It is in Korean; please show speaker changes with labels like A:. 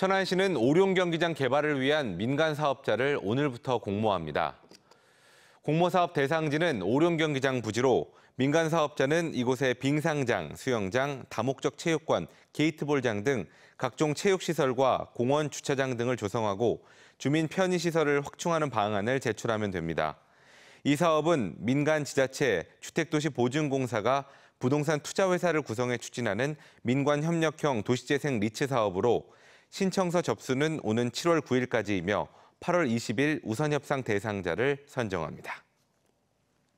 A: 천안시는 오룡 경기장 개발을 위한 민간 사업자를 오늘부터 공모합니다. 공모사업 대상지는 오룡 경기장 부지로 민간 사업자는 이곳에 빙상장, 수영장, 다목적 체육관, 게이트볼장 등 각종 체육시설과 공원 주차장 등을 조성하고 주민 편의시설을 확충하는 방안을 제출하면 됩니다. 이 사업은 민간 지자체 주택도시보증공사가 부동산 투자회사를 구성해 추진하는 민관협력형 도시재생 리츠 사업으로 신청서 접수는 오는 7월 9일까지이며 8월 20일 우선협상 대상자를 선정합니다.